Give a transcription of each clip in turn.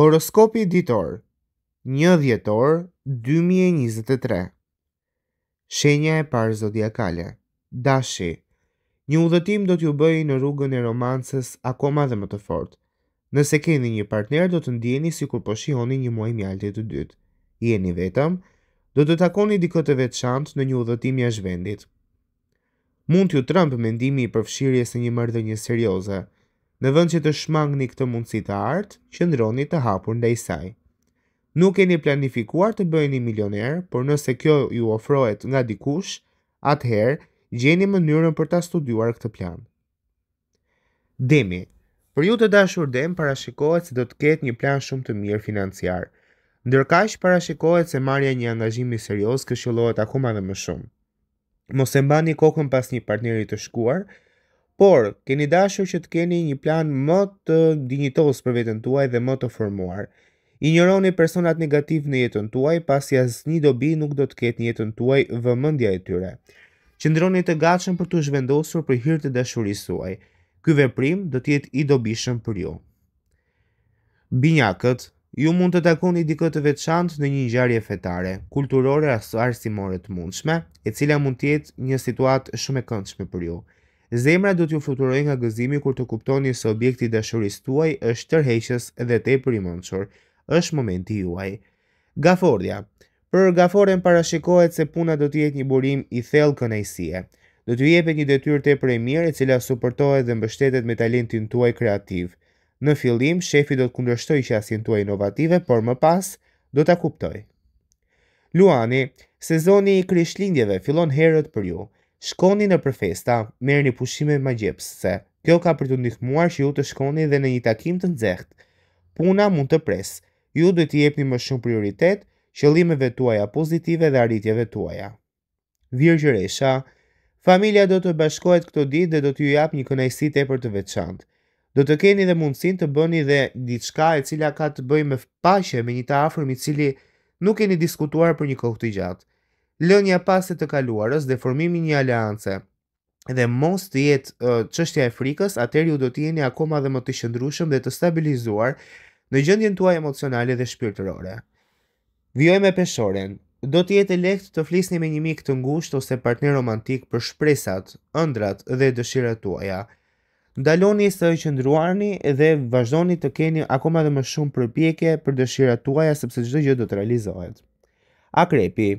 Horoskopi ditor 1 dhjetor 2023 Shenja e parë zodiakale Dashi Një udhëtim do t'ju bëjë në rrugën e romancës akoma dhe më të fort. Nëse keni një partner, do të ndjeni si kur po shihoni një muaj mjalti të dytë. Jeni vetëm, do të takoni dikët të shantë në një udhëtim jashvendit. vendit. Mund t'ju trëmpë mendimi i përfshirjes e një mërdhe një serioze, në vend që të shmangni këtë mundësi të artë, që ndroni të hapur ndaj saj. Nuk keni planifikuar të bëheni milioner, por nëse kjo ju ofrohet nga dikush, atëherë gjeni mënyrën për ta studiuar këtë plan. Demi, për ju të dashur dem parashikohet se do të ketë një plan shumë të mirë financiar. Ndërkaq parashikohet se marrja një angazhimi serioz këshillohet akoma dhe më shumë. Mos e mbani kokën pas një partneri të shkuar, por keni dashur që të keni një plan më të dinjitos për veten tuaj dhe më të formuar. Injoroni personat negativ në jetën tuaj, pasi asnjë dobi nuk do të ketë në jetën tuaj vëmendja e tyre. Qëndroni të gatshëm për të zhvendosur për hir të dashurisë suaj. Ky veprim do të jetë i dobishëm për ju. Binjakët, ju mund të takoni dikë të veçantë në një ngjarje fetare, kulturore apo arsimore të mundshme, e cila mund të jetë një situatë shumë e këndshme për ju. Zemra do t'ju fluturojë nga gëzimi kur të kuptoni se objekti i dashurisë tuaj është tërheqës dhe tepër i mençur. Është momenti juaj. Gafordja. Për gaforën parashikohet se puna do të jetë një burim i thellë kënaqësie. Do t'ju jepet një detyrë tepër e mirë e cila suportohet dhe mbështetet me talentin tuaj kreativ. Në fillim shefi do të kundërshtojë qasjen tuaj inovative, por më pas do ta kuptojë. Luani, sezoni i krishtlindjeve fillon herët për ju shkoni në përfesta, merë një pushime ma gjepse, kjo ka për të ndihmuar që ju të shkoni dhe në një takim të nxeht. Puna mund të presë, ju dhe të jepni më shumë prioritet, qëllimeve tuaja pozitive dhe arritjeve tuaja. Virgjëresha, familia do të bashkohet këto ditë dhe do të ju një kënajsi e për të veçantë. Do të keni dhe mundësin të bëni dhe diçka e cila ka të bëj me pashe me një të afrëmi cili nuk keni diskutuar për një kohë të gjatë lënja pasit të kaluarës dhe formimi një aleance. Dhe mos të jetë qështja e frikës, atër ju do t'jeni akoma dhe më të shëndrushëm dhe të stabilizuar në gjëndjen tuaj emocionale dhe shpirtërore. Vjoj me peshoren, do t'jetë e lekt të flisni me një mik të ngusht ose partner romantik për shpresat, ëndrat dhe dëshirat tuaja. Daloni së i qëndruarni dhe vazhdoni të keni akoma dhe më shumë përpjekje për dëshirat tuaja sepse gjithë gjithë do të realizohet. Akrepi,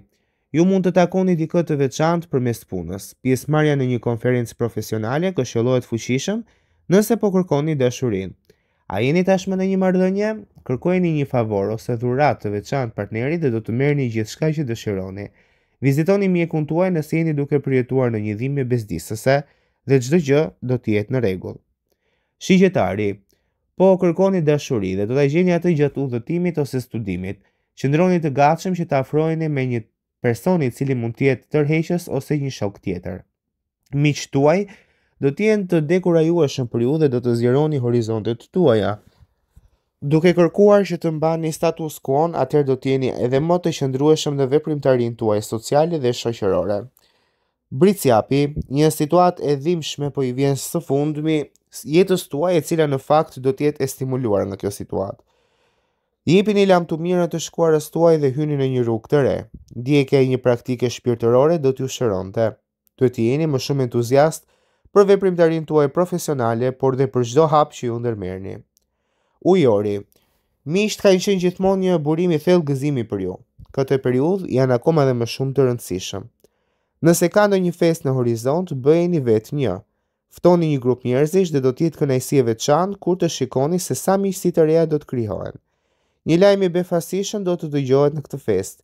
Ju mund të takoni dikë të veçantë përmes punës. Pjesëmarrja në një konferencë profesionale këshillohet fuqishëm nëse po kërkoni dashurinë. A jeni tashmë në një marrëdhënie? Kërkojeni një favor ose dhuratë të veçantë partnerit dhe do të merrni gjithçka që dëshironi. Vizitoni mjekun tuaj nëse jeni duke përjetuar në një dhimbje bezdisëse dhe çdo gjë do të jetë në rregull. Shigjetari. Po kërkoni dashuri dhe do ta gjeni atë gjatë udhëtimit ose studimit. Qëndroni të gatshëm që të afrojeni me një personi i cili mund të jetë tërheqës ose një shok tjetër. Miq tuaj do të jenë të dekurajueshëm për ju dhe do të zgjeroni horizontet tuaja. Duke kërkuar që të mbani status quo, atëherë do të jeni edhe më të qëndrueshëm në veprimtarinë tuaj sociale dhe shoqërore. Brici api, një situatë e dhimbshme po i vjen së fundmi jetës tuaj e cila në fakt do të jetë e stimuluar nga kjo situatë. Jepi një lam të mirën të shkuar tuaj dhe hyni në një rrugë të re. Djeke e një praktike shpirtërore do t'ju shëronte. Të t'i jeni më shumë entuziast për veprim të rinë tuaj profesionale, por dhe për gjdo hap që ju ndërmerni. Ujori Misht ka i qenë gjithmon një burimi thellë gëzimi për ju. Këtë periudh janë akoma dhe më shumë të rëndësishëm. Nëse ka në një fest në horizont, bëjeni vetë një. Ftoni një grup njerëzish dhe do t'jitë kënajsi e kur të shikoni se sa mishësit të reja do t'kryhojnë. Një lajmë i befasishëm do të dëgjohet në këtë fest.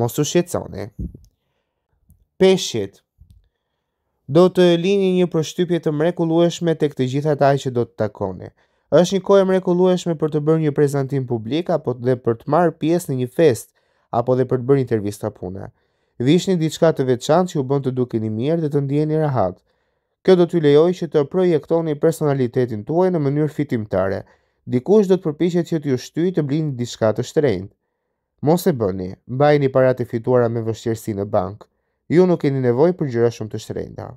Mos u shqetësoni. Peshit do të lini një përshtypje të mrekullueshme tek të gjithë ata që do të takoni. Është një kohë e mrekullueshme për të bërë një prezantim publik apo dhe për të marrë pjesë në një fest apo dhe për të bërë intervista pune. Vishni diçka të veçantë që u bën të dukeni mirë dhe të ndiheni rahat. Kjo do t'ju lejojë që të projektoni personalitetin tuaj në mënyrë fitimtare. Dikush do të përpiqet që t'ju shtyjë të blini diçka të shtrenjtë. Mos e bëni. Mbajini paratë e fituara me vështirësi në bankë. Ju nuk keni nevojë për gjëra shumë të shtrenjta.